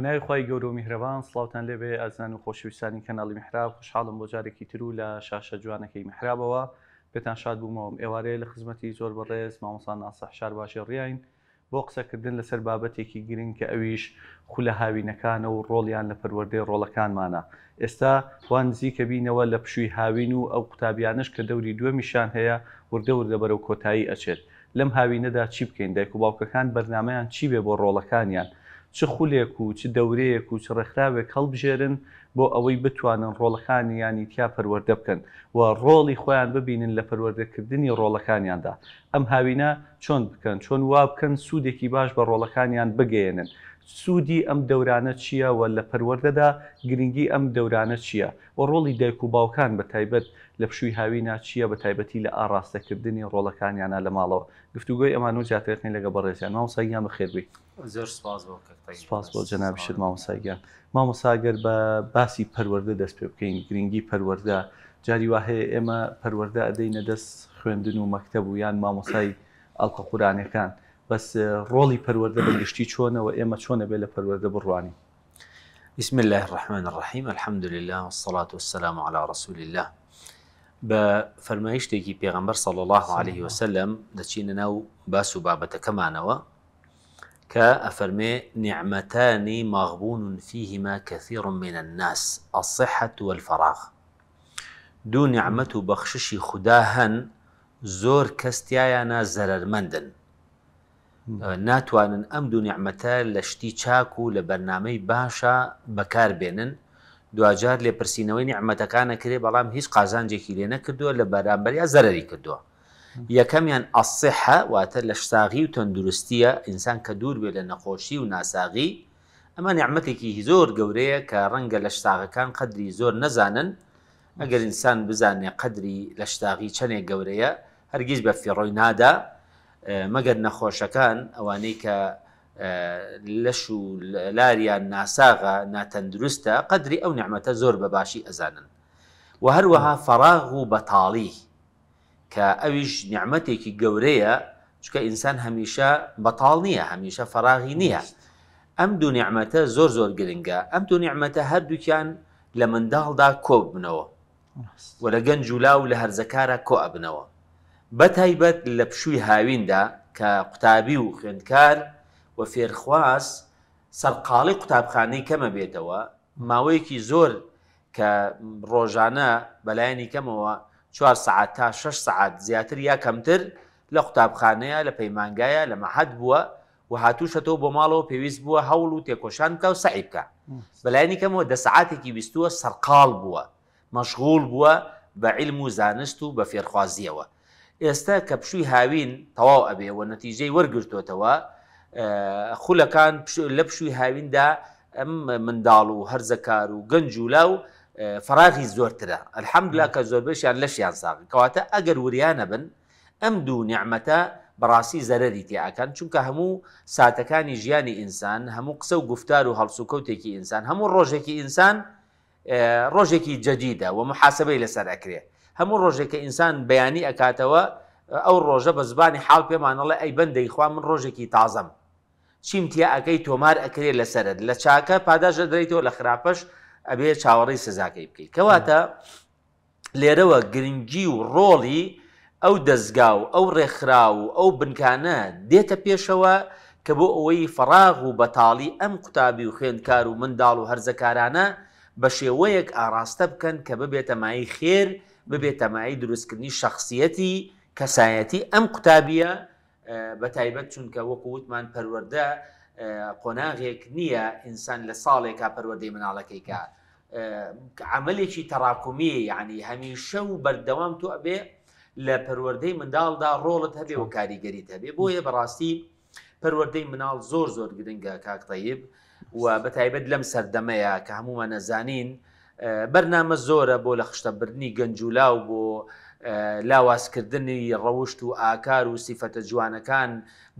بەناوی خی گەورە و میهرەبان سلااوان لێبێ ئازان و خۆشویستانی کەناڵی میحراب خوشحاڵم بۆ جارێکی تر و لە شاشە جوانەکەی میحرابەوە پێتان شاد بوومەوەم ئێوارەیە لە خزمەتی زۆر بەڕێز مامۆسان ناسەحشار باشێ ڕیاین بۆ قسەکردن لەسەر بابەتێکی گرنگ کە ئەویش خولە هاوینەکانە و ڕۆڵیان لە پەروەردەی ڕۆڵەکانمانە ئێستا وانزی کە بینەوە لە پشووی هاوین و ئەو قوتابیانش کە دەوری دووەمیشان هەیە وردە وردە بەرەو کۆتایی ئەچێت لەم هاوینەدا چی بکەین دایک و باوکەکان بەرنمەیان چی بێ بۆ ڕۆڵەکانیان چ خولێک و چ دەورەیەک و چ ڕێکخراوێک هەڵبژێرن بۆ ئەوەی بتوانن ڕۆڵەکانی ینی تیا پەروەەردە بکەن و ڕۆڵی خۆیان ببینن لە پەروەردەکردنی ڕۆڵەکانیاندا ئەم هاوینە چۆن بکەن چۆن وا بکەن سوودێکی باش بە ڕۆڵەکانیان بگەێنن سوودی ئەم دەورانە چییە و لە پەروەردەدا گرنگی ئەم دەورانە چییە و ڕۆڵی دایک و باوکان بە تایبەت لە پشووی هاوینا چییە بە تایبەتی لە ئاراستەکردنی ڕۆڵەکانیانە لە ماڵەوە گفتوگوی ئەمان و جاتێتنی لەگە بەڕێزیان ماوەساگیان بە خێربی سپاس بۆ جەنابشت ماوەساگیان مامەساگەر بە باسی پەروەەردە دەست پێ بکەین گرنگی پەروەەردە جاری واهەیە ئێمە پەروەەردە ئەدەینە دەست خوێندن و مەکتتەب و یان مامۆسای ئەڵقە قورانەکان بەس ڕۆڵی پەروەەردە بەگشتی چۆنەوە ئێمە چۆنە بێ لە پەروەەردە بڕوانی بسم الله الرحمن الرحيم الحمد لله والصلاة والسلام على رسول الله بە فەرمایی شتێکی پێغمبەر سەڵ الله عليه وسلم دەچینە ناو باس و بابەتەکەمانەوە کە ئەفەرمێ نعمەتانی ماغبوون فیهما کەثیر من الناس ئەسیحەت والفەراغ دوو نعممەت و بەخششی خوددا هەن زۆر کەستیایانە زەرمەندن ناتوانن ئەم دوو نعممەتە لە شتی چاک و لە بەرنامەی باشە بەکاربێنن دوجار لێپرسینەوەی نیعممەتەکانە کرێ بەڵام هیچ قازانجێکی لێ نەکردووە لە بەرامبەریا زەرری کردووە یەکەمیان ئەسیحە واتە لە شتاغی و تەندروستیە ئینسان کە دوور بێ لە نەخۆشی و ناساغی ئەمە نیعممەتێکی زۆر گەورەیە کە ڕەنگە لە شتاغەکان قدری زۆر نەزانن ئەگەر ئینسان بزانێ قدری لە شتاغی چەندێک گەورەیە هەرگیز بە فیڕۆی نادا مەگەر نەخۆشەکان ئەوانەی کە لەش و لاریان ناساغا ناتەندروستە قدری ئەو نعممەتە زۆر بە باشی ئەزانن و هەروەها فەراغ و بەتاڵی کە ئەویش نعممەتێکی گەورەیە چکە ئینسان هەمیشە بەتاڵ نییە هەمیشە فەراغی نییە ئەم دوو نعممەتە زۆر زۆر گرنگە ئەم دوو نعممەتە هەردووکیان لە منداڵدا کۆ بنەوە وە لە گەنج ولا و لە هەرزەکارە کۆ ئەبنەوە بەتایبەت لە پشووی هاویندا کە قوتابی و خوێندکار و فێرخواز سەرقاڵی قوتابخانەی کەمە بێتەوە ماوەیەکی زۆر کە ڕۆژانە بەلایەنی کەمەوە 4 سعات تا 6 سعات زیاتر یا کەمتر لە قوتابخانەیە لە پەیمانگایە لە مەحەد بووە و هاتوشەتەوە بۆ ماڵەوە پێویست بووە هەوڵ و تێکۆشان بکە و سعیبکە بەلایەنی کەمەوە دە سعاتێکی بیستووە سەرقاڵ بووە مەشغول بووە بە عیلم و زانست و بە فێرخوازیەوە ئێستا کە پشووی هاوین تەواو ئەبێ و نەتیجەی وەرگرتوتەوە خولەکان لە پشووی هاویندا ئەم منداڵ و هەرزەکار و گەنج و لاو فراغی زۆرترە ئەلحەمدلا کە زۆربەشیان لەشیان ساغ کەواتە ئەگەر وریانە بن ئەم دوو نیعممەتە بەڕاستی زەرری تیاکان چونکە هەموو ساتەکانی ژیانی ئینسان هەموو قسە و گفتار و هەڵسوکەوتێکی ئینسان هەموو ڕۆژێکی ئینسان ڕۆژێکی جەدیدە و محاسبەی لەسەر ئەکرێ هەموو ڕۆژێکە ئینسان بەیانی ئەکاتەوە ئەو ڕۆژە بە زبانی حاڵ پێمانەڵە ئەی بەندەی خوا من ڕۆژێکی تازەم چیم تیا ئەەکەی تۆمار ئەکرێت لەسرت لە چاکە پاداشە دەیتەوە لە خراپەش ئەبێ چاوەڕی سزاکەی بکەیت کەواتە لێرەوە گرنگی و ڕۆڵی ئەو دەستگا و ئەو ڕێکخرا و ئەو بنکانە دێتە پێشەوە کە بۆ ئەوەی فەراغ و بەتاڵی ئەم قوتابی و خوێندکار و منداڵ و هەرزەکارانە بە شێوەیەک ئاراستە بکەن کە ببێتەمایی خێر ببێتەمایی دروستکردنی شخصیەتی کەسایەتی ئەم قوتابیە بە تایبەت چونکە وەکووتمان پەروەەردە قۆناغێک نییە ئینسان لە ساڵێکا پەروەدەی مناڵەکەیکە عملێکی تەراکومی یعنی هەمیشە و بەردەوام تو ئەبێ لە پەروەدەی منداڵدا ڕۆڵت هەبێ و کاریگەریت هەبێ بۆیە بەڕاستی پەروەدەی مناڵ زۆر زۆر گرنگە کاکتەیب و بە تایبەت لەم سەردەمەیە کە هەمومان نەزانین بەرنامە زۆرە بۆ لە خشتەبرنی گەنجولا و بۆ لاوازکردنی ڕەوشت و ئاکار و سیفەتە جوانەکان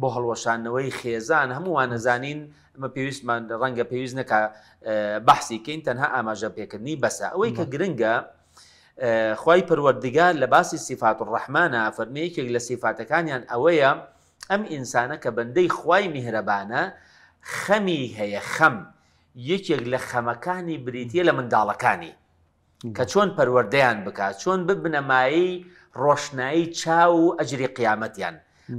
بۆ هەڵوەشانەوەی خێزان هەمووان نەزانین مە پێویستمان ڕەنگە پێویست نەکە بەحسیکەین تەنها ئاماژە پێکردنی بەسە ئەوەی کە گرنگە خی پروەردگار لە باسی سیفات و ڕەحمانە فەرمیەکێک لە سیفاتەکانیان ئەوەیە ئەم ئینسانە کە بەندەی خی میهرەبانە خەمی هەیە خەم یەکێک لە خەمەکانی بریتە لە منداڵەکانی. کە چۆن پەروەردەیان بکات چۆن ببنەمایی ڕۆشنایی چاو و ئەجری قیامەتیان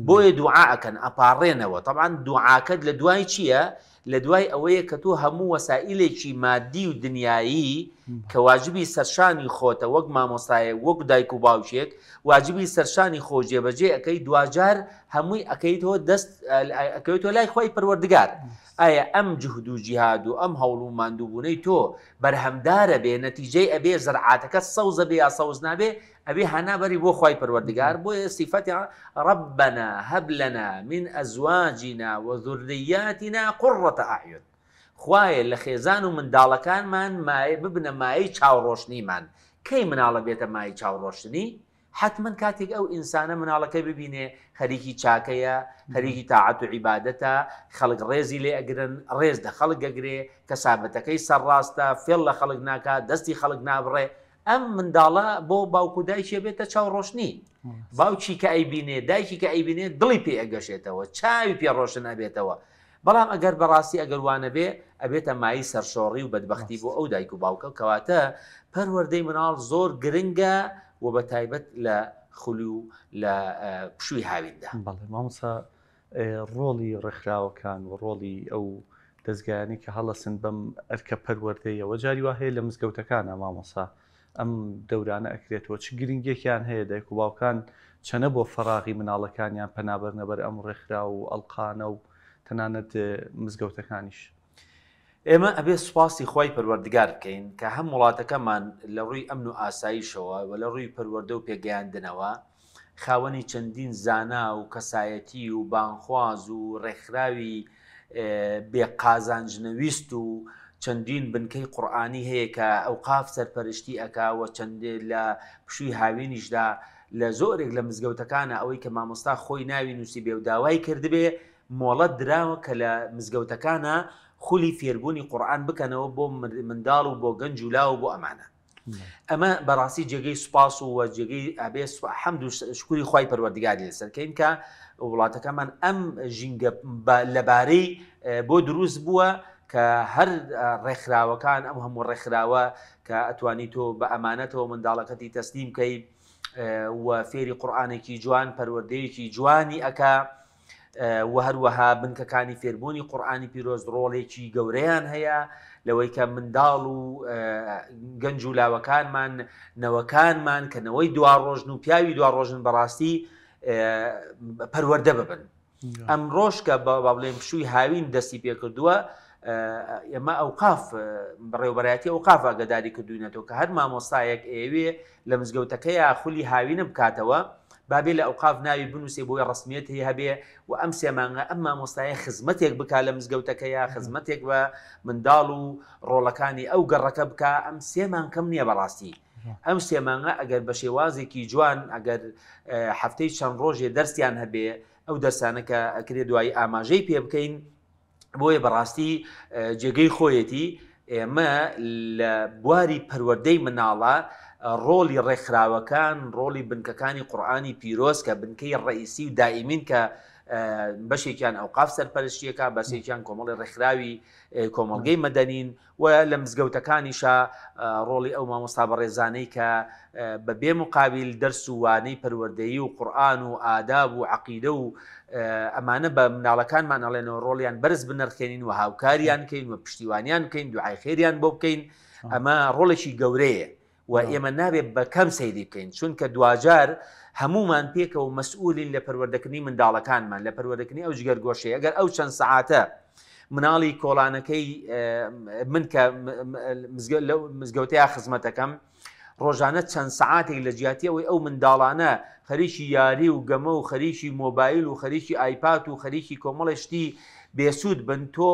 بۆیە دوعاکەن ئەپارڕێنەوە تەعاان دوعاکەت لە دوای چییە؟ لە دوای ئەوەیە کە تۆ هەموو وەسائلێکی مادی و دنیایی کە واجبی سەرشانی خۆتە وەک مامۆسایە وەک دایک و باوشێک واجبی سەرشانی خۆ جێبەجێ ئەەکەی دوجار هەمووی ئەەکەیتەوە دەست ئەەکەوێتۆ لای خۆی پروەردگار ئایا ئەم جهود و جیهاد و ئەم هەوڵ و مادووبوونەی تۆ بەرهەمدارە بێ نەتیجەی ئەبێ زەرعاتەکە سەوزە بێ یا سەوز نابێ ئەبی هەنابەری بۆ خی پروەردگار بۆ ئێستیفەتی ڕبنا هەب لەنا من ئەزواجینا وەزوردیاتینا قڕەتە ئاعیون خوایە لە خێزان و منداڵەکانمان مای ببنە مایی چاوڕۆشنیمان کەی مناڵە بێتە مای چاوڕۆشنی حتمما کاتێک ئەو ئینسانە مناڵەکە ببینێ خەریکی چاکەیە هەریکی تاعات و عیباەتە خەڵک ڕێزی لێ ئەگرن ڕێز دە خەڵک ئەگرێ کەسابەتەکەی سەرڕاستە فێڵ لە خەڵک ناکات دەستی خەڵک نابڕێ ئەم منداڵە بۆ باوکو دایکێ بێتە چاو ڕۆشنی باوکی کە ئەیبینێ دایکی کە ئەیبینێ دڵی پێ ئەگەشێتەوە چاوی پێ ڕۆشن نابێتەوە بەڵام ئەگەر بەڕاستی ئەگەروانە بێ ئەبێتە مای سەرشۆڕی و بەدبختی بۆ ئەو دایک و باوکە کەواتە پەروەەردەی مناڵ زۆر گرنگە و بە تایبەت لە خولی و لە پشووی هاویندا مامسا ڕۆڵی ڕێکخراوەکان و ڕۆڵی ئەو دەستگایانی کە هەڵەسن بەم ئەرکە پەروەردەیەوە جاری وا هەیە لە مزگەوتەکانە مامۆسا. ئەم دەورانە ئەکرێتەوە چ گرنگێکیان هەیە دایک و باوکان چەنە بۆ فەراغی مناڵەکانیان پەنابەر نەبەر ئەم ڕێکخرا و ئەلقانە و تەنانەت مزگەوتەکانیش. ئێمە ئەبێ سوپاسی خی پەروەردگار بکەین کە هەم وڵاتەکەمان لە ڕووی ئەمن و ئاساییشەوە و لە ڕووی پەروەەردە و پێگەیاندنەوە خاوەنی چەندین زانا و کەسایەتی و بانخواز و ڕێکخراوی بێقازانجنەویست و چەندین بنکەی قورآانی هەیە کە ئەو قاف سەرپەرشتی ئەکاوە چەندێ لە پشووی هاوینیشدا لە زۆرێک لە مزگەوتەکانە ئەوەی کە مامۆستا خۆی ناوی نووسی بێ و داوای کردبێ مۆڵەت دراوە کە لە مزگەوتەکانە خولی فێربوونی قورآن بکەنەوە بۆ منداڵ و بۆ گەنج و لا و بۆ ئەمانە. ئەمە بەڕاستی جێگەی سوپاس و جێگەی ئابێ حەمد و شکوری خی پەروەردگاری لەسەرکەین کە وڵاتەکەمان ئەم ژینگە لەبارەی بۆ دروست بووە کە هەر ڕێکخراوەکان ئەم هەموو ڕێکخراوە کە ئەتوانی تۆ بە ئەمانەتەوە منداڵەکەتی تەستیم کەی و فێری قورآانێکی جوان پەروەردەیەکی جوانی ئەک و هەروەها بنکەکانی فێربوونی قورآانی پیرۆز ڕۆڵێکی گەورەیان هەیە لەوەی کە منداڵ و گەنج و لاوەکانمان نەوەکانمان کەنەوەی دوا ڕۆژن و پیاوی دوا ڕۆژن بەڕاستی پەروەەردە ببن. ئەم ڕۆژکە بە بڵێم شووی هاوین دەستی پێکردووە ئێمە ئەو قاف بڕێوبەتی ئەو قاف ئاگداری کردوینەتەوە کە هەر مامۆستایەک ئێوێ لە مزگەوتەکە یا خولی هاوینە بکاتەوە بابێ لە ئەوقاف ناوی بنووسێ بۆی ڕسمیەت هەیە هەبێ و ئەم سێمانگە ئەم مامۆستایە خزمەتێک بک لە مزگەوتەکە یا خزمەتێک بە منداڵ و ڕۆڵەکانی ئەو گەڕەکە بکە ئەم سێمان کەم نییە بەڕاستی. ئەم سێمانگە ئەگەر بە شێوازێکی جوان ئەگەر هەفتەی چەند ڕۆژێ دەستیان هەبێ ئەو دەستانەکە ئەکرێ دوایی ئاماژەی پێ بکەین بۆیە بەڕاستی جێگەی خۆیەتی ئێمە لە بواری پەروەەردەی مناڵە ڕۆلی ڕێکخراوەکان ڕۆلی بنکەکانی قورآانی پیرۆز کە بنکەی ڕئیسی و دائیمین کە بەشێکیان ئەو قاف سەرپەرشتیەکە بەسێکیان کۆمەڵی ڕێکخراوی کۆمەلگەی مەدەنین و لە مزگەوتەکانیش ڕۆڵی ئەو مامۆستا بە ڕێزانەی کە بەبێ مقابل دەرس و وانەی پەروەردەیی و قورآن و ئاداب و عقیدە و ئەمانە بە مناڵەکانمان ئەڵێنەوە ڕۆڵیان بەرز بنرخێنین و هاوکاریان کەین و پشتیوانیان بکەین دوعای خێریان بۆ بکەین ئەمە ڕۆڵێکی گەورەیە. و ئێمە نابێت بە کەم سەیری بکەین چونکە دوجار هەمومان پێکە و مەسئولین لە پەروەردەکردنی منداڵەکانمان لە پەروەردەکردنی ئەو جگەر گۆشەیە ئەگەر ئەو چەند سعاتە مناڵی کۆڵانەکەی من کە مزگەوتەیە خزمەتەکەم ڕۆژانە چەند سعاتێک لە جیاتیەوەی ئەو منداڵانە خەریکی یاری و گەمە و خەریکی مۆبایل و خەریکی ئایپات و خەریکی کۆمەڵشتی بێسوود بن تۆ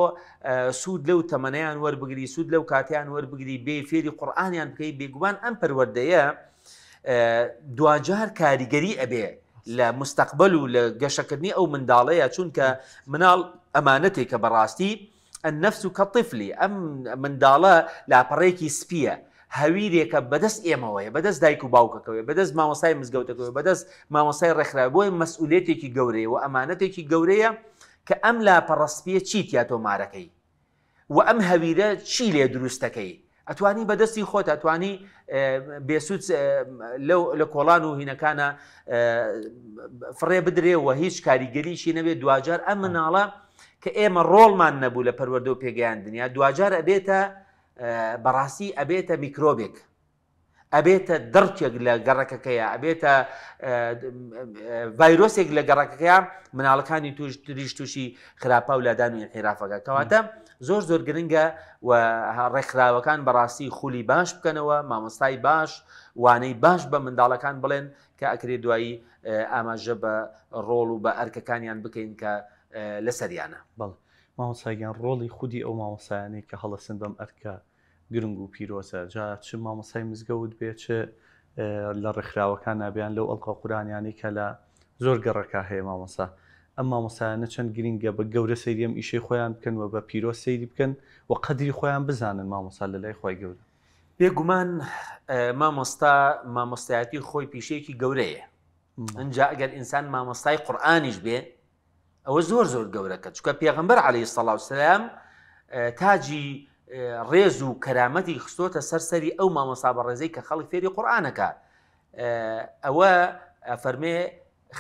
سوود لەو تەمەنیان وەربگری سوود لەو کاتیان وەربگری بێ فێری قورآانیان بکەی بێگومان ئەم پەروەردەیە دوجار کاریگەری ئەبێ لە مستقبل و لە گەشەکردنی ئەو منداڵەیە چونکە مناڵ ئەمانەتێک کە بەڕاستی ئە نفس و کە طفلی ئەم منداڵە لاپەڕێکی سپیە. هەویرێکە بەدەست ئێمەوەیە بەدەست دایک و باوکەکەوێ بەدەست مامۆسای مزگەوتەکەوە بەدەست مامۆسای ڕێکخراببووی مەسئولێتێکی گەورەیە و ئەمانەتێکی گەورەیە کە ئەم لاپەڕەسپیە چیتیا تۆمارەکەی و ئەم هەویرە چی لێ دروستەکەی ئەتوانی بەدەستی خۆت ئەتوانی بێسوود لە کۆڵان و هینەکانە فڕێ بدرێەوە هیچ کاریگەریشی نەبێت دوجار ئەم مناڵە کە ئێمە ڕۆڵمان نەبوو لە پەروەەردە و پێگەیان دنیا دوجار ئەبێتە بەڕاستی ئەبێتە میکرۆبێک ئەبێتە دەرچێک لە گەڕەکەەکەیە ئەبێتە ڤایرۆسێک لە گەڕەکەەکەیان مناڵەکانی توش تریش تووشی خراپە و لادان و عێرافەکە کەواتە زۆر زۆر گرنگە و ڕێکخراوەکان بەڕاستی خولی باش بکەنەوە مامۆستای باش وانەی باش بە منداڵەکان بڵێن کە ئەکرێ دوایی ئاماژە بە ڕۆڵ و بە ئەرکەکانیان بکەین کە لەسەریانە بڵ. مامۆساگیان ڕۆڵی خودی ئەو مامۆسایانی کە هەڵەسن بەم ئەرکە گرنگ و پیرۆسە جا چ مامۆسای مزگەوت بێت چ لە ڕێکخراوەکان نابیان لەو ئەڵقە قورانیانی کە لە زۆر گەڕەکە هەیە مامۆسا ئەم مامۆسایانە چەند گرنگە بە گەورە سەیریم ئیشەی خۆیان بکەن و بە پیرۆ سەیری بکەن و قەدری خۆیان بزانن مامۆسا لە لای خۆی گەورە بێگومان مامۆستا مامۆستایەتی خۆی پیشەیەکی گەورەیە ئەجا ئەگەر ئینسان مامۆستای قورآانیش بێ ئەوە زۆر زۆر گەورەکە چکە پێغمبەر عليهەی سەڵاو سلام اه، تاجی اه، ڕێز و کەرامەتی خستۆتە سەرسەری ئەو مامەسابە ڕێزەی کە خەڵک فێری قورآانەکە اه، ئەوە فەرمێ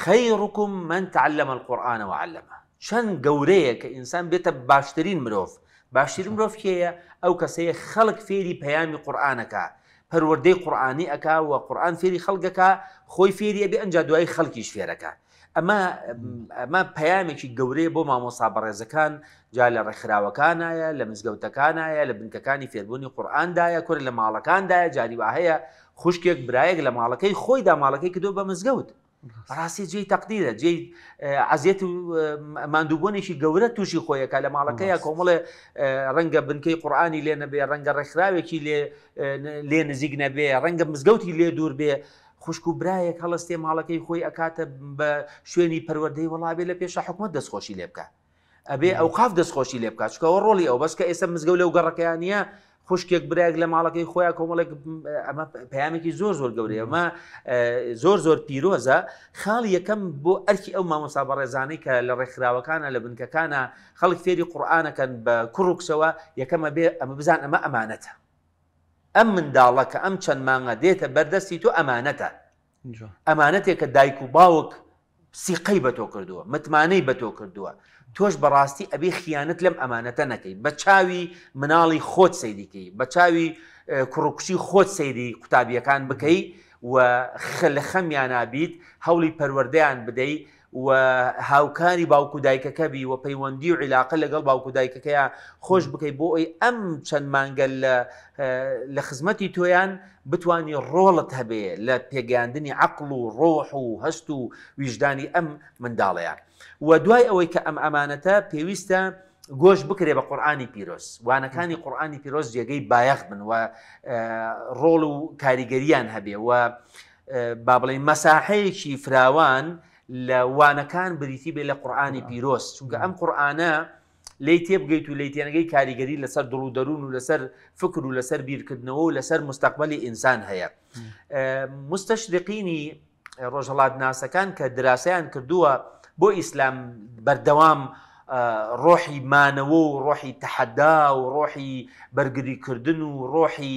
خەیڕکم من تعلمە القورآانە وعلمە چەند گەورەیە کە ئینسان بێتە باشترین مرۆڤ باشترین مرۆڤ کێیە ئەو کەسەیە خەڵک فێری پەیامی قورآانەکە پەروەردەی قورآانی ئەکا و قورآان فێری خەڵگەکە خۆی فێری ئەبێ ئەنج دوای خەڵکیش فێرەکە ئەمە ئەمە پەیامێکی گەورەیە بۆ مامۆسا بەڕێزەکان جا لە ڕێکخراوەکانایە لە مزگەوتەکانایە لە بنکەکانی فێربوونی قورآاندایە کورد لە ماڵەکاندایە جاریوا هەیە خوشکێک برایەک لە ماڵەکەی خۆیدا ماڵەکەی کردو بە مزگەوت ڕاستی جێی تەقدیرە جێ عزیێت و مادووبوونێکی گەورە تووشی خۆیەکە لە ماڵەکەیە کۆمەڵێ ڕەنگە بنکەی قورآانی لێ نەبێ ڕەنگە ڕێکخراوێکی لێ نزیک نەبێ ڕەنگە مزگەوتی لێ دوور بێ خوشک و برایەک هەڵستێ ماڵەکەی خۆی ئەکاتە بە شوێنی پەروەدەی وڵابێ لە پێشە حکومت دەستخۆشی لێ بکە ئەبێ ئەو قاف دەستخۆشی لێ بکات چکەوە ڕۆڵی ئەو بەسکە ئێستا مزگەوت لەو گەڕەکەیانە خوشکێک برایك لە ماڵەکەی خۆیان کۆمەڵێک ئەمە پامێکی زۆر زۆر گەورەیە ئەمە زۆر زۆر پیرۆزە خاڵ یەکەم بۆ ئەرکی ئەو مامۆسا بە ڕێزانەی کە لە ڕێکخراوەکانە لە بنکەکانە خەڵک فێری قورآانەکەن بە کوڕکسەوە یەکەمە بێ ئەمە بزان ئەمە ئەمانەتە. ئەم منداڵە کە ئەم چەند مانگە دێتە بەردەستی تۆ ئەمانەتە ئەمانەتێک کە دایک و باوک سیقەی بە تۆ کردووە متمانەی بە تۆ کردووە تۆش بەڕاستی ئەبێ خیانت لەم ئەمانەتە نەکەی بە چاوی مناڵی خۆت سیدیکەی بە چاوی کوڕکشی خۆت سەیری قوتابیەکان بکەی و خلخەمیان نابیت هەولی پەروەردەیان بدەیت و هاوکاری باوکو دایکەکەبی و پەیوەندی و عیلاقە لەگەڵ باوکو دایکەکەیە خۆش بکەیت بۆ ئەی ئەم چەند مانگەل لە خزمەتی تۆیان بتانی ڕۆڵت هەبێ لە پێگەاندنی عقل و ڕۆح و هەست و ویژدانی ئەم منداڵەیە و دوای ئەوەی کە ئەم ئەمانەتە پێویستە گۆش بکرێ بە قورآانی پیرۆس وانەکانی قورآانی پیرۆز جێگەی بایەخ بن و ڕۆڵ و کاریگەریان هەبێ و با بڵێ مەساحەیەکی فراوان، لە وانەکان بریتی بێ لە قورآانی پیرۆست چونکە ئەم قورآانە لی تێبگەیت و لی تێنەگەی کاریگەری لەسەر دڵ و دەروون و لەسەر فکر و لەسەر بیرکردنەوە و لەسەر مستەقبلی ئینسان هەیە مستەشدقینی ڕۆژهڵات ناسەکان کە دراسەیان کردووە بۆ ئیسلام بەردەوام ڕۆحی مانەوە و ڕۆحی تەحەدا و ڕۆحی بەرگریکردن و ڕۆحی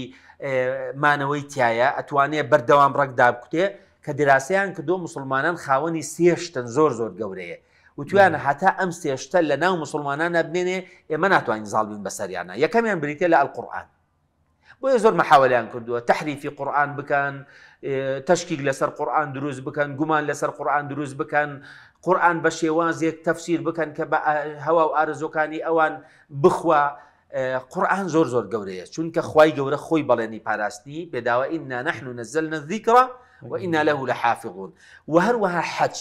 مانەوەی تایە ئەتوانێت بەردەوام ڕێکدا بکوتێ کە دراسیان کە دۆ مسلمانان خاوەنی سێشتن زۆر زۆر گەورەیە وتوانە هەتا ئەم سێشتە لە ناو مسلمانانە بنێنێ ئێمە ناتوانین زاڵبین بەسەریانە یەکەمیان بریتە لە ئەلقورآن بۆیە زۆر مەحاولیان کردووە تحریفی قورآن بکەن تشکیک لەسەر قورآن دروست بکەن گومان لەسەر قورآن دروست بکەن قورآن بە شێوازێک تەفسیر بکەن کە بە هەوا و ئارزۆکانی ئەوان بخوا قورآن زۆر زۆر گەورەیە چونکە خی گەورە خۆی بەڵێنی پاراستی پێداوە ئیننا نحن نزل نزیکەوە وئنا لەه لە حافغون و هەروەها حەچ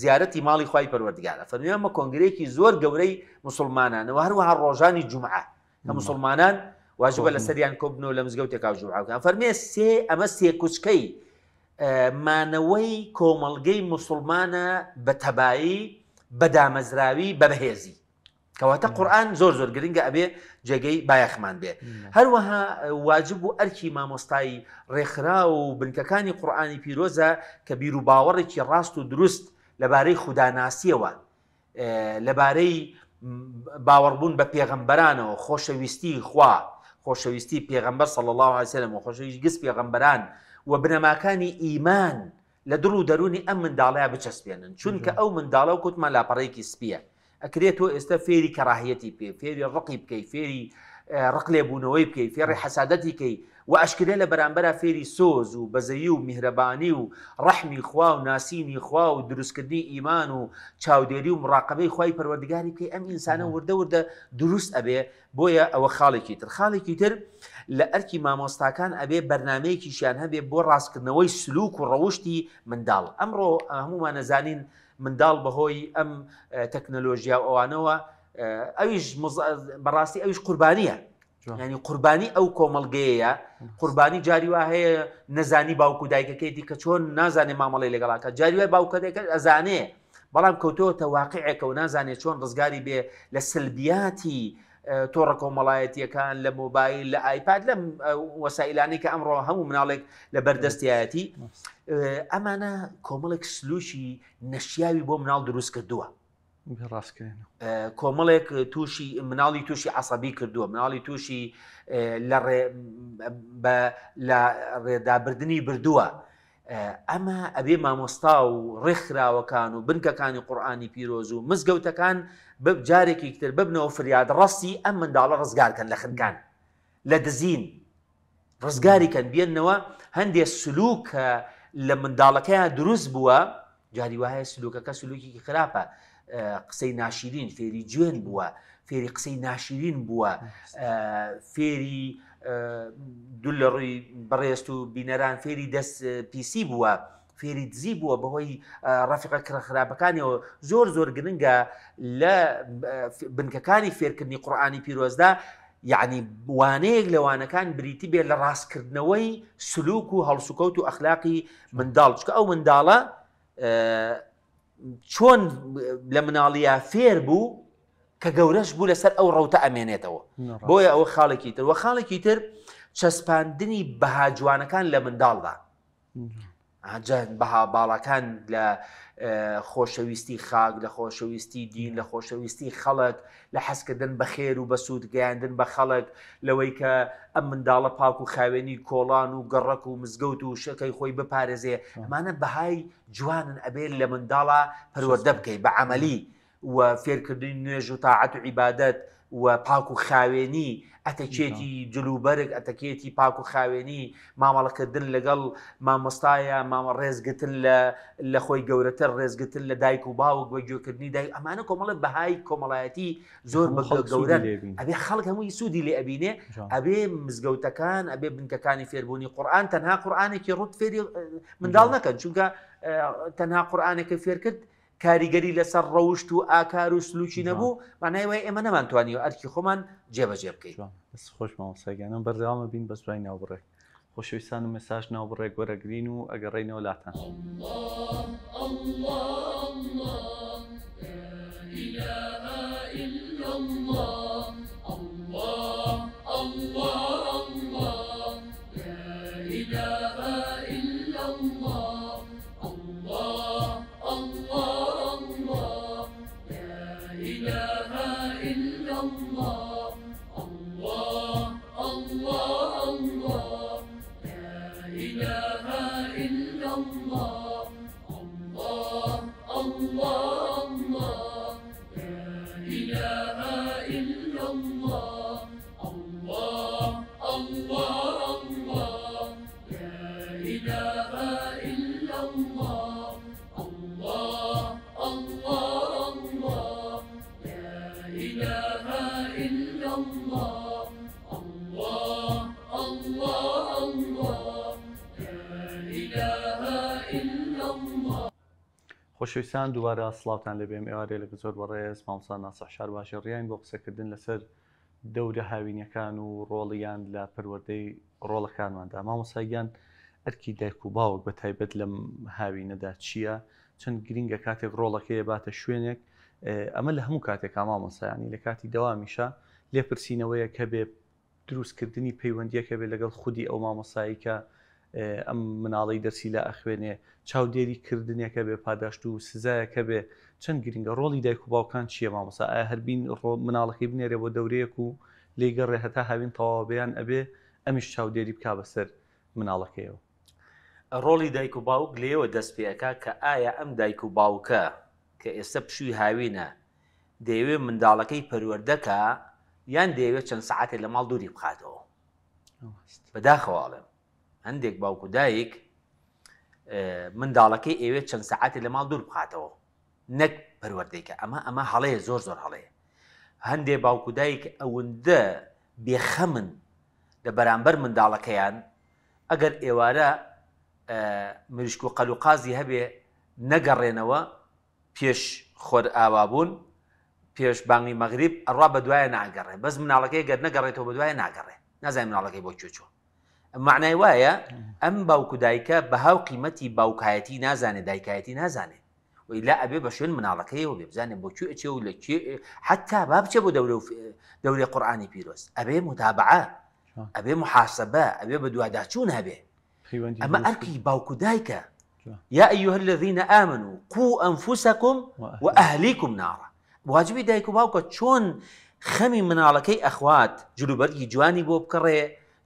زیارەتی ماڵی خی پەروەردگارە فەرمیانمە کۆنگرێکی زۆر گەورەی مسلمانانەوە هەروەها ڕۆژانی جمعە کە مسلمانان واژبە لە سەریان کۆبنەوە لە مزگەوت تێکا ژوعاوکان فەرمێ سێ ئەمە سێ کوچکەی مانەوەی کۆمەلگەی مسلمانە بە تەبایی بەدامەزراوی بەبهێزی کەواتە قورآن زۆر زۆر گرنگە ئەبێ جێگەی بایەخمان بێ هەروەها واجب و ئەرکی مامۆستایی ڕێکخرا و بنکەکانی قورآانی پیرۆزە کە بیر و باوەڕێکی ڕاست و دروست لەبارەی خوداناسیەوە لەبارەی باوەڕبوون بە پێغەمبەرانەوە خۆشەویستی خوا خۆشەویستی پێغەمبەر سەڵ الله عسلم و خۆشەویست گست پێغەمبەران و بنەماکانی ئیمان لە درو دەرونی ئەم منداڵەیە بچەسپێنن چونکە ئەو منداڵە و کوتمان لاپەڕێکی سپیە ئەکرێت تۆ ئێستا فێری کەراهەتی پێ فێری ڕقی بکەی فێری ڕقلێ بوونەوەی بکەی فێڕی حەسادەتی کەی و ئەشکرێ لە بەرامبەر فێری سۆز و بەزەیی و میهرەبانی و ڕەحمی خوا و ناسینی خوا و دروستکردنی ئیمان و چاودێری و مراقبەی خی پەروەردگاری کەی ئەم ئینسانە وردە وردە دروست ئەبێ بۆیە ئەوە خاڵێکی تر خاڵێکی تر لە ئەرکی مامۆستاکان ئەبێ بەرنمەیەکیشیان هەبێ بۆ ڕاستکردنەوەی سلوک و ڕەوشی منداڵ ئەمڕۆ هەمومان نەزانین منداڵ بەهۆی ئەم تەکنەلۆژیا ئەوانەوە ئەویش بەڕاستی ئەویش قوربانیە ینی قوربانی ئەو کۆمەلگەیە قوربانی جاریوا هەیە نەزانی باوکو دایکەکەی دیکە چۆن نازانێ مامەڵی لەگەڵاکە جاریوای باوکەدەکە ئەزانێ بەڵام کەوتۆتە واقعێکە و نازانێت چۆن ڕزگاری بێ لە سلبیاتی تۆڕە کۆمەڵایەتیەکان لە مۆبایل لە ئایپاد لەم وەسائلانی کە ئەمڕۆ هەموو مناڵێک لە بەردەستیەتی ئەمانە کۆمەڵێک سلوشی نەشیاوی بۆ مناڵ دروست کردووە. ڕاستکردن کۆمەڵێک تووشی مناڵی تووشی عسەبی کردووە مناڵی تووشی لە ڕێدابردننی بردووە ئەمە ئەبێ مامۆستا و ڕێکخراوەکان و بنکەکانی قورآانی پیرۆز و مزگەوتەکان بب جارێکی تر ببنەوە فریاد ڕاستی ئەم منداڵە ڕزگارکەن لە خنکان لە دزین ڕزگاریکەن بێننەوە هەندێک سلوک لە منداڵەکەیان دروست بووە جاری وایە سلوکەکە سلوکی خراپە قسەی ناشرین فێری جوێن بووە فێری قسەی ناشرین بووە فێری دوول لە ڕووی بڕێست و بینەران فێری دەست پیسی بووە فێری دزی بووە بەهۆی ڕافقە کرەخراپەکانیەوە زۆر زۆر گرنگە لە بنکەکانی فێرکردنی قورآانی پیرۆزدا یعنی وانەیەک لەوانەکان بریتی بێت لە ڕاستکردنەوەی سلوک و هەڵسوکەوت و ئەخلاقی منداڵ چکە ئەو منداڵە چۆن لە مناڵیە فێر بوو کە گەورەش بوو لەسەر ئەو ڕەوتە ئەمێنێتەوە بۆیە ئەوە خاڵێکی تر وە خاڵێکی تر چەسپاندنی بەها جوانەکان لە منداڵدا بەها باڵەکان لە خۆشەویستی خاک لە خۆشەویستی دین لە خۆشەویستی خەڵک لە حەسکردن بە خێر و بە سوود گەیاندن بە خەڵک لەوەی کە ئەم منداڵە پاک و خاوێنی کۆڵان و گەڕک و مزگەوت و شەکەی خۆی بپارێزێ ئەمانە بەهای جوانن ئەبێت لە منداڵە پەروەەردە بکەیت بە عملی و فێرکردنی نوێژ و تاعات و عیبادەت و پاک و خاوێنی ئەتەکێتی جلوبەرگ ئەتەکێتی پاک و خاوێنی مامەڵەکردن لەگەڵ مامۆستایە مامە ڕێزگتن لە خۆی گەورەتر ڕێزگتن لە دایک و باوک بە گوێکردنی دایک ئەمانە کۆمەڵە بەهای کۆمەڵایەتی زۆر بە گەورە ئەبێ خەڵک هەمووی سوودی لێ ئەبینێ ئەبێ مزگەوتەکان ئەبێ بنکەکانی فێربوونی قورآان تەنها قورآانێکی ڕوت فێری منداڵ نەکەن چونکە تەنها قورآانێکە فێر کرد کاریگەری لەسەر ڕەوشت و ئاکار و سلوکی نەبوو مانای وای ئێمە نەمانتوانی و ئەرکی خۆمان جێبەجێ بکەیت خۆش ماوەسەگەنم بەرداوامە بین بە سوای ناوبڕێ خۆشویستان و مەساژ ناوبڕێ گۆرەگرین و ئەگەڕێینەوە لاتان. خۆشویستان دووارە سلااوان لە بێم ئێوارێ لە زۆر بەڕێز مامسان ناسەحشار باشە ڕیان بۆ قسەکردن لەسەر دەورە هاوینەکان و ڕۆڵیان لە پەروەردەی ڕۆڵەکانماندا مامۆسایگیان ئەرکی دایک و باوک بە تایبەت لەم هاوینەدا چییە چەند گرینگە کاتێک ڕۆڵەکەیە باتە شوێنێک ئەمە لە هەموو کاتێک مامۆسایانی لە کاتی دەوامیشە لێپرسینەوەیە کە بێ دروستکردنی پەیوەندیەکە بێ لەگەڵ خودی ئەو مامۆساییکە ئەم مناڵی دەرسی لە ئەخوێنێ چاودێری کردنیەکە بێ پاداشت و سزایەکە بێ چەند گرنگە ڕۆڵی دایک و باوکان چییە مامەسا ئایا هەربین مناڵەکەی بنێرێ بۆ دەورەیەک و لێگەڕێ هەتا هاوین تەواوبیان ئەبێ ئەمیش چاودێری بک بەسەر مناڵەکەیەوە ڕۆڵی دایک و باوک لێەوە دەست پێەکە کە ئایا ئەم دایک و باوکە کە ئێستا پشووی هاوینە دەیەوێ منداڵەکەی پەروەردەکە یان دەیەوێت چەند سعاتێک لە ماڵ دووری بخاتەوە بەداخواڵم هەندێک باوکو دایک منداڵەکەی ئێوێ چەند سعاتی لە ماڵ دوور بخاتەوە نەک پەروەردەیکە ئەمە ئەمە هەڵەیە زۆر زۆر هەڵەیە هەندێک باوکو دایک ئەوەندە بێخەمن لە بەرامبەر منداڵەکەیان ئەگەر ئێوارە مشک و قەلوقازی هەبێ نەگەڕێنەوە پێش خۆر ئاوابوون پێش بانگی مەغریب ئەڕوا بە دوایە ناگەڕێ بەس مناڵەکەی گەر نەگەڕێتەوە بە دوایە ناگەڕێ نازای مناڵەکەی بۆ کوێچوە معنای وایە ئەم باوکو دایکە بە هاو قیمەتی باوکایەتی نازانێت دایکایەتی نازانێت ولا ئەبێ بە شوێن على و بێبزانێ بۆ کوێچێ و لە حتا با بچێ بۆ دەورە دەوری قورآانی ابي ئەبێ متابعە ئەبێ محاسبە ئەبێ بە دوواداچوون هەبێ ئەمە ئەرکی باوکو دایکە يا أيها الذين آمنوا قوا أنفسكم وأهليكم نارا واجبي دايكو باوكو چون خەمی مناڵەکەی ئەخوات جلوبەرگی جوانی بۆ بکڕێ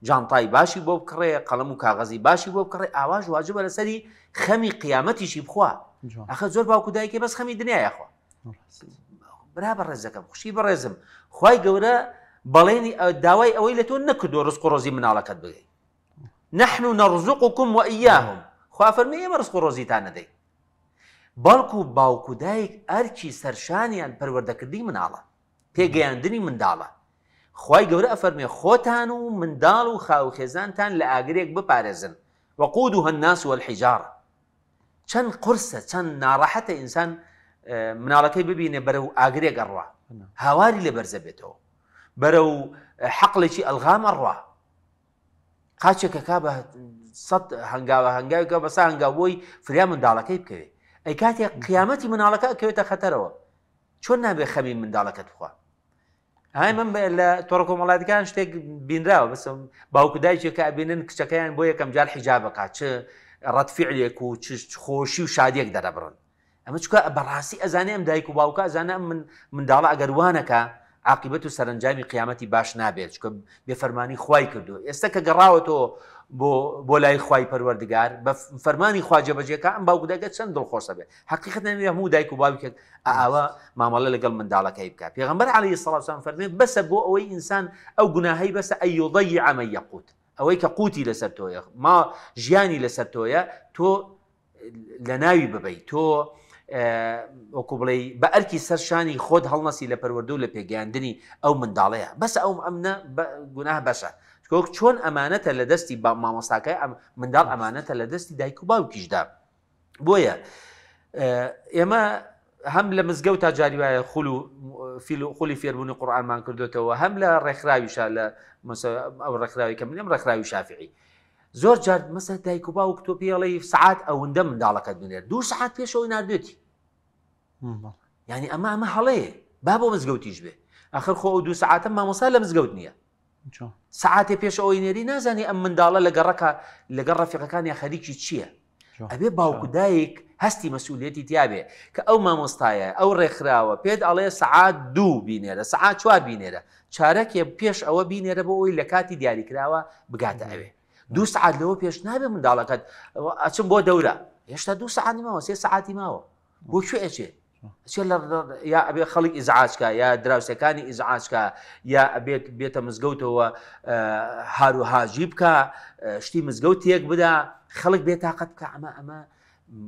جانتای باشی بۆ بکڕێ قەڵم و کاغەزی باشی بۆ بکڕێ ئاواژ واجبە لەسەری خەمی قیامەتیشی بخوا ئەخە زۆر باوکو دایکێ بەس خەمی دنیاەخوا برا بە ڕێزەکەم خوشی بەڕێزم خی گەورە بەڵێنی داوای ئەوەی لە تۆ نەکردو ڕسک ڕۆزی مناڵەکەت بگەی نحن نەڕزوق وکم وئیاهم خوافەرمی ئێمە ڕسک ڕۆزیتان نەدەی بەڵکو باوکودایک ئەرکی سەرشانیان پەروەردەکردی مناڵە پێگەیاندنی منداڵە خوای گەورە ئەفەرمێ خۆتان و منداڵ و خاو خێزانتان لە ئاگرێک بپارێزن وەقود و هەنناس وەحیجارە چەند قرسە چەند ناڕەحەتە ئینسان اه، مناڵەکەی ببینێ بەرە و ئاگرێ گەڕوا هاواری لە بەرزە بێتەوە بەرە و اه، حەقلێکی ئەلغامە ڕوا قاچێکە کا بە هەنگاوە هەنگاوکە بەسا هەنگاوبۆی فریا منداڵەکەی بکەوێت ئەی کاتێک قیامەتی مناڵەکە ئەکەوێتە خەتەرەوە چۆن نابێ خەمی منداڵەکەت بخوا ئای من لە تۆڕ کۆمەڵاتەکان شتێک بینراوە بەسم باوکدایکێکە ئەبینن کچەکەیان بۆ یەکەم جار حیجابقا چ ڕەتفیعلێک و خۆشی و شادێک دەرەبرن ئەمە چکە بەڕاستی ئەزانێ ئەم دایک و باوکە ئەزانە من منداڵە ئەگەروانەکە عاقبت و سەرنجامی قیامتی باش نابێت چکە بێفەرمانی خوای کردو ئێستا کە گەڕاوەتەوە بۆ بۆ لای فرمانی پەروەردگار بە فەرمانی خواجە بەجێکە ئەم باوگودەکە چەند خوصه به حقیقت نەوێ هەموو دایک و باوکێک ئاوا مامەڵە لەگەڵ منداڵەکەی بکە پیغمبر علی سەڵسان فەرمێت بەسە بۆ ئەوەی ئینسان ئەو گوناهی بەسە ئەیۆڵی ئەمە یەقوت ئەوەی کە قوتی لەسەر تۆیە ما ژیانی لەسەر تۆیە تۆ لە ناوی ببیت تۆ وەکو بڵێ بە ئەرکی سەرشانی خۆت هەڵنەسی لە پەروەردە و لە پێگەاندنی ئەو منداڵەیە بەس ئەو ئەمنە گوناه بەشە کۆک چۆن ئەمانەتە لە دەستی با مامۆستاکە منداڵ ئەمانەتە لە دەستی دایک و باوکیشدا بۆیە ئێمە هەم لە مزگە و تا جاریواە خول و فیل و خولی فێربوونی قورآانمان کردوێتەوە هەم لە ڕێکخراویشە لە ئەو ڕێکخراوی کە منم ڕێکخراوی شافعی زۆر جار مەسە دایک و باوک تۆ پێڵی سعات ئەوەندە منداڵەکەت بنێت دوو سعات پێشەوەی نردێتی ینی ئەمە ئەمە هەڵەیە با بۆ مزگەوتیش بێ ئەخر خۆ دوو سعاتە مامۆسا لە مزگەوت نییە سعاتێ پێشەوەی نێری نازانی ئەم منداڵە لەگەڕەکە لەگەڕ ڕفیقەکان یا خەریکی چییە؟ ئەبێ باوکودایک هەستی مەسوولێتی تیاابێ کە ئەو مامۆستایە ئەو ڕێکخراوە پێت ئەڵێ سعات دوو بینێرە سعات چوار بینێرە چارەکێ پێش ئەوە بینێرە بۆ ئەوی لە کاتی دیاریکراوە بگاتە ئەوێ دو سعات لەوە پێش نابێ منداڵەکەت ئەچم بۆ دەورە هێشتا دو سعاتی ماوە سێ سعاتی ماوە بۆ کوێ ئەچێت یا ئەبێ خەڵک ئیزعاچکە یا دراوسەکانی ئیزعاچکە یا ئەبێت بێتە مزگەوتەوە هارو هاجی بکە شتی مزگەوت تێک بدا خەڵک بێت تااقەت بکە ئەمە ئەمە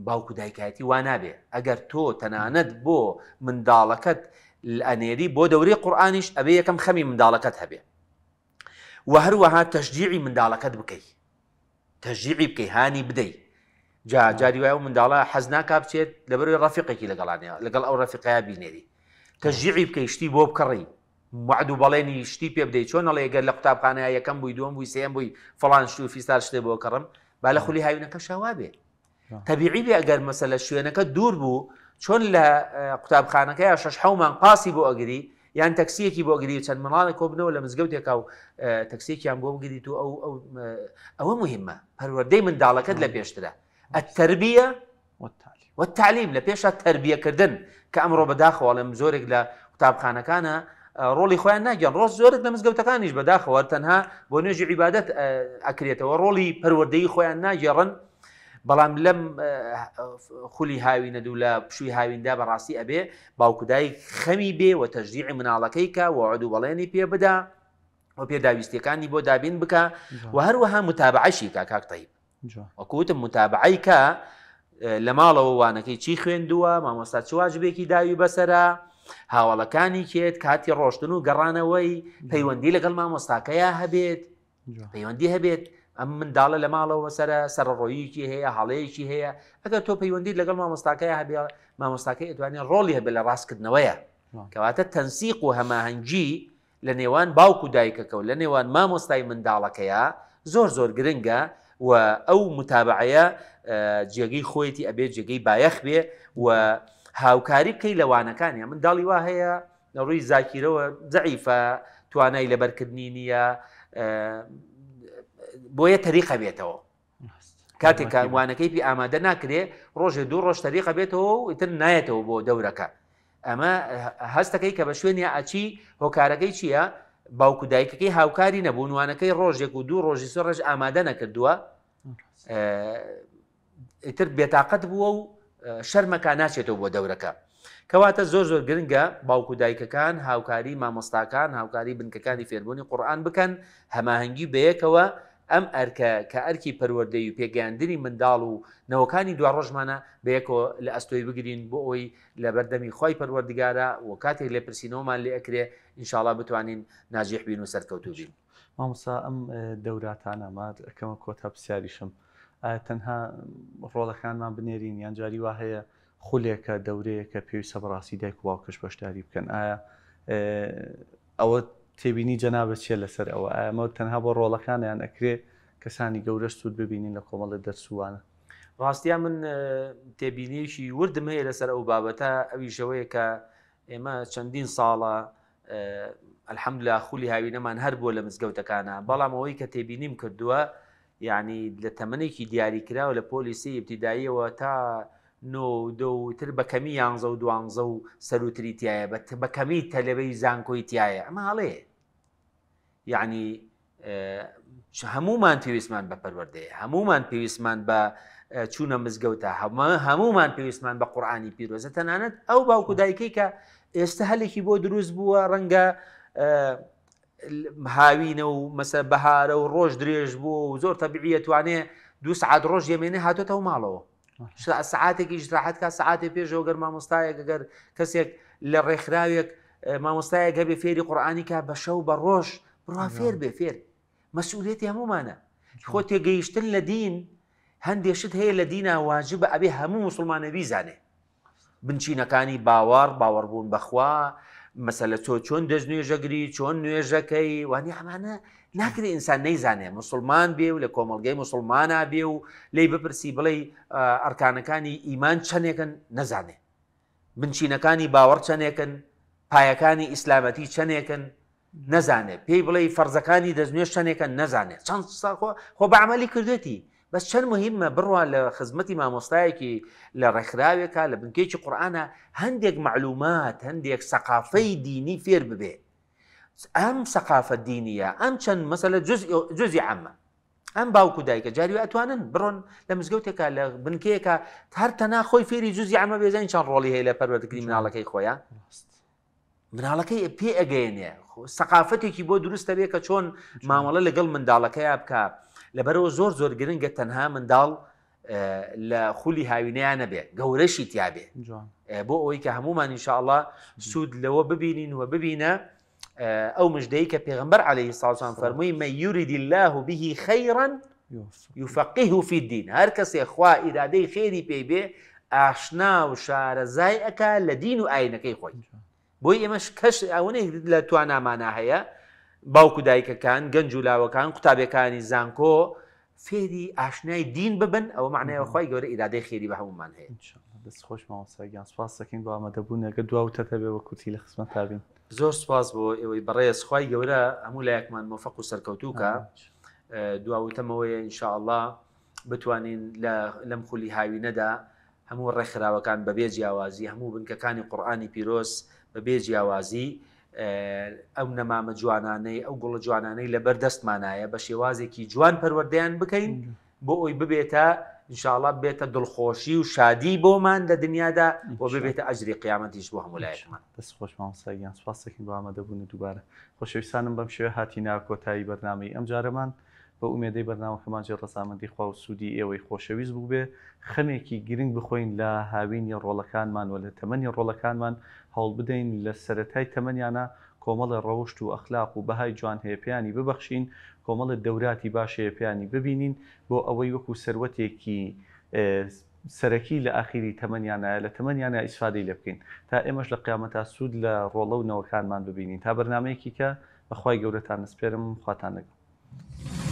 باوکو دایکایەتی وا نابێ ئەگەر تۆ تەنانەت بۆ منداڵەکەت ئەنێری بۆ دەوری قورآانیش ئەبێ یەکەم خەمی منداڵەکەت هەبێت وهروها تشجيعي من دالا بكي تشجيعي بكي هاني بدي جا نعم. جاري ويا من دالا حزنا كابتيت لبري رفيقك اللي قال عني او رفيقي ابي نيري تشجيعي بكي شتي بوب كري معدو بليني شتي بي بدي شلون الله يقال لقطاب قناه يا كم بو يدوم بو فلان شو في سال شتي بو كرم بالا نعم. خلي هاي هناك شوابي نعم. طبيعي بي اگر مثلا شو انك دور بو شلون لا آه، قطاب خانك يا شش حوما قاسي بو اجري یان تەکسیەکی بۆ گری چەند مڵانە کۆبنەوە لە مزگەوتێکا و تەکسێکیان بۆ گریت و ئەو ئەوە مهمە هەروەدەی منداڵەکەت لە پێشترە ئەتەربیە وەتالیم لە پێشە تربیەکردن کە ئەمڕۆ بەداخەوە لەم زۆرێک لە قوتابخانەکانە ڕۆڵی خۆیان ناگەن ڕۆست زۆرت لە مزگەوتەکانیش بەداخەوە تەنها بۆ نوێژی عیبادەت ئەکرێتەوە ڕۆڵی پەروەدەی خۆیان ناگەڕن بەڵام لەم خولی هاوینە دوو لە پشووی هاویندا بەڕاستی ئەبێ باوکودای خەمی بێ و تەژیع مناڵەکەی کە وعددو بەڵێنی پێ بدا و پێداویستەکانی بۆ دابین بکە و هەروەها متابعشی کا کاکتەیب وەکوتم متابعی کە لە ماڵەوە وانەکەی چی خوێندووە مامۆستا چواژبێکی داوی بەسرە هاوڵەکانی کێت کاتی ڕۆشتن و گەڕانەوەی پەیوەندی لەگەڵ مامۆستاکەیە هەبێت پەیوەندی هەبێت ئەم منداڵە لە ماڵەوە سرە سەرڕۆیکی هەیە هەڵەیەکی هەیە ئەگەر تۆ پەیوەندیت لەگەڵ مامۆستاکەی هەبێ مامۆستاکە ئەتوانێت ڕۆڵی هەبێ لە ڕاستکردنەوەیە کەواتە تەنسیق و هەماهەنگی لە نێوان باوکو دایکەکە و لە نێوان مامۆستای منداڵەکەیە زۆر زۆر گرنگە و ئەو متابعەیە جێگەی خۆیەتی ئەبێت جێگەی بایەخ بێ و هاوکاری بکەی لەوانەکانی من داڵی وا هەیە لە ڕووی زاکیرەوە زعیفە توانای لەبەرکردنی نییە بۆیە تەریقە بێتەوە کاتێک کاروانەکەی پی ئامادە ناکرێ ڕۆژێ دوو ڕۆژ تەریقە بێتەوە و ئیتر نایەتەوە بۆ دەورەکە ئەمە هەستەکەی کە بە شوێنی ئاچی هۆکارەکەی چییە؟ باوکو دایکەکەی هاوکاری نەبوونوانەکەی ڕۆژێک و دوو ڕۆژی سۆ ڕژ ئامادە نەکردووە ئیتر بێتاقەت بووە و شەرمەکە ناچێتەوە بۆ دەورەکە کەواتە زۆر زۆر گرنگە باوکو دایکەکان هاوکاری مامۆستاکان هاوکاری بنکەکانی فێربوونی قورآان بکەن هەماهەنگی بەیەکەوە ئەم ئەرکە کە ئەرکی پەروەەردەی و پێگەاندنی منداڵ و نەوەکانی دو ڕۆژمانە بەیەکۆ لە ئەستۆی بگرین بۆ ئەوی لە بەردەمی خۆی پەروەردگارە و کاتێک لێ پرسیینەوەمان لێ ئەکرێ ئینشاالله بتوانین ناجیح بین و سەرکەوتوژین مامسا ئەم دەوراتانە مات ئەەکەمە کۆتا پرسیاریشم تەنها ڕۆڵەکانمان بنێرین یان جاری وا هەیە خولێکە دەورەیە کە پێویستە بەڕاستی دایک واکەش بەشداری بکەن ئایا ئەوە تێبینی جەنابە چیە لەسەر ئەوە ئەمە تەنها بۆ ڕۆڵەکانیان ئەکرێ کەسانی گەورە سوود ببینین لە کۆمەڵی دەرسوانە ڕاستیا من تێبینیشی وردم هەیە لەسەر ئەو بابەتە ئەوی ژەوەیە کە ئێمە چەندین ساڵە ئەلحەمد لە خولی هاوینەمان هەر بووە لە مزگەوتەکانە بەڵام ئەوەی کە تێبینیم کردووە یعنی لە تەمەێکی دیاریکراوە لە پۆلیسی ابتیداییەوە تا نۆدەوتر بەکەمی یانزە و دوانزە و سەروتری تایە بە بەکەمی تەلەبەی زانکۆی تایە ئەمە هەڵەیە یعنی هەمومان پێویستمان بە پەروەردەیە هەمومان پێویستمان بە چوونە مزگەوتە هەمومان پێویستمان بە قورآانی پیرۆزە تەنانەت ئەو باوکو دایکەی کە ئێستا هەلێکی بۆ دروست بووە ڕەنگە هاوینە و مەسە بەهارە و ڕۆژ درێژ بوو و زۆر تەبیعەتوانێ دو سعات ڕۆژ یەمێنێ هاتۆتە و ماڵەوە سعاتێکی ژراحەت کا سعاتی پێشەوە گەر مامۆستایەک گەر کەسێک لە ڕێکخراوێک مامۆستایەک هەبێ فێری قورآانی کا بە شەو بە ڕۆژ بڕوا فێر بێ فێر مەسئولێتی هەمومانە خۆ تێگەیشتن لە دین هەندێشت هەیە لە دیناواجب بە ئەبێ هەموو مسلمانە بیزانێ بنچینەکانی باوەڕ باوەڕبوون بەخوا مەسەلە تۆ چۆن دەست نوێژەگری چۆن نوێژەکەی وانی ئەمانە ناکرێت ئینسان نەیزانێ مسلمان بێ و لە کۆمەلگەی مسلمانە بێ و لی بپرسی بڵێ ئەرکانەکانی ئیمان چەندێکن نەزانێ بنچینەکانی باوەڕ چەندێکن پایەکانی ئیسلامەتی چەندێکن نەزانێت پێی بڵێ فەرزەکانی دەستنوێ شتێکە نەزانێت چەند ساخۆ خۆ بەعملی کردێتی بەس چەند مهمە بڕوا لە خزمەتی مامۆستایەکی لە ڕێکخراوێکە لە بنکێکی قورآانە هەندێک معلومات هەندێک سەقافەی دینی فێر ببێ ئەم سەقافە دینیە ئەم چەند مەسەلە جزی عامە ئەم باوکو دایکە جاری ئەتوانن بڕۆن لە مزگەوتێکە لە بنکەیەکە هەر تەنا خۆی فێری جزی ئەمە بێزانین چەند ڕۆڵی هەیە لە پەروەردەگری مناڵەکەی خۆیان مناڵەکەی پێ ئەگەێنێ سەقافەتێکی بۆ دروستە بێ کە چۆن مامەڵە لەگەڵ منداڵەکەی بکە لەبەرەوە زۆر زۆر گرنگە تەنها منداڵ اه، لە خولی هاوینیانە بێ گەورەشی تیاابێ بۆ ئەوی اه، کە هەمومان انشاءله سوود لەوە ببینین و ببینە ئەو اه، مژدەی کە پێغمبەر عليه ساڵسان فەرمووی مە یوریدی الله و بهی خەیڕەن یوفەقیه و فیدین هەر کەسێ خوا ئیرادەی خێری پێی بێ ئاشنا و شارەزای ئەکا لە دین و ئاینەکەی خۆی. بۆی ئێمەش کەش ئەوەی لە توانامانە هەیە باوکو دایکەکان گەنج و لاوەکان قوتابەکانی زانکۆ فێری ئاشنای دین ببن ئەو معنایەوە خی گەورە ئیرادی خێری بە هەمومان هەیە دەست خۆش ماوەساگیان سپاسەکەین بۆ ئامادەبوونەکە دوا و تەتەبێ بە کوتی لە خسمەت تابین زۆر سپاس بۆ ئێوەی بەڕێز خی گەورە هەموو لایەکمان مۆفق و سەرکەوتوکە دواوتەمەوەی انشاءله بتوانین لەم خولی هاوینەدا هەموو ڕێکخراوەکان بەبێ جیاوازی هەموو بنکەکانی قورآانی پیرۆست بە بێ جیاوازی ئەو نەمامە جوانانەی ئەو گوڵە جوانانەی لە بەردەستمانایە بە شێوازێکی جوان پەروەردەیان بکەین بۆ ئەوی ببێتە انشاءڵ بێتە دڵخۆشی و شادی بۆمان لە دنیادا بۆ ببێتە ئەجری قیامەتیش بۆ هەمولایشمان دەست خۆشمانسەگیان سپاسەکەین بۆ ئامادەبوون دووبارە خۆشەویستانم بەم شێوە هاتی ناکۆتایی بەرنامەی ئەم جارەمان بە ئومێدەی بەرناو خماجی ڕەسامەندی خوا و سوودی ئێوەی خۆشەویست بوو بێ خەمێکی گرنگ بخۆین لە هاوینی ڕۆڵەکانمان و لە تەمەنی ڕۆڵەکانمان هەڵ بدەین لە سەتای تەمەنیانە کۆمەڵە ڕەوشت و ئەخلاق و بەهای جوان هەیەپیانی ببەخشین کۆمەڵە دەوراتی باشەیەپیانی ببینین بۆ ئەوەی وەکو سەرەتێکی سەرەکی لە ئاخیری تەمەنیانایە لە تەمەنیانە ئیسفادی لێ بکەین تا ئێمەش لە قیامەتا سوود لە ڕۆڵە و نەوەکانمان ببینین تا بەرنمەیەکی کە بەخوای گەورەتان نسپێرم خواتان لەگەڵ.